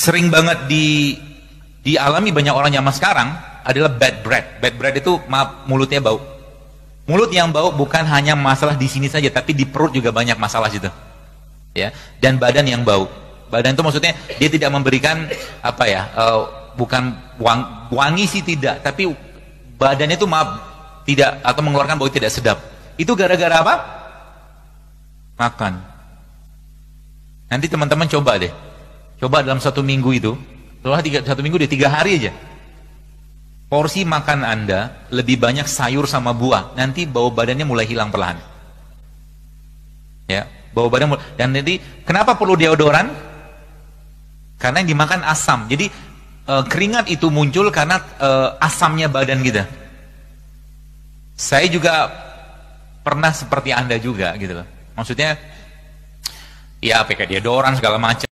sering banget di dialami banyak orang zaman sekarang adalah bad breath. Bad breath itu maaf mulutnya bau. Mulut yang bau bukan hanya masalah di sini saja, tapi di perut juga banyak masalah gitu. Ya, dan badan yang bau. Badan itu maksudnya dia tidak memberikan apa ya, uh, bukan wang, wangi sih tidak, tapi badannya itu maaf tidak atau mengeluarkan bau tidak sedap. Itu gara-gara apa? Makan. Nanti teman-teman coba deh Coba dalam satu minggu itu, setelah tiga, satu minggu dia tiga hari aja. Porsi makan Anda lebih banyak sayur sama buah. Nanti bau badannya mulai hilang perlahan. Ya, bau badan mulai. Dan jadi, kenapa perlu deodoran? Karena yang dimakan asam. Jadi, e, keringat itu muncul karena e, asamnya badan kita. Saya juga pernah seperti Anda juga gitu loh. Maksudnya, ya pakai deodoran segala macam.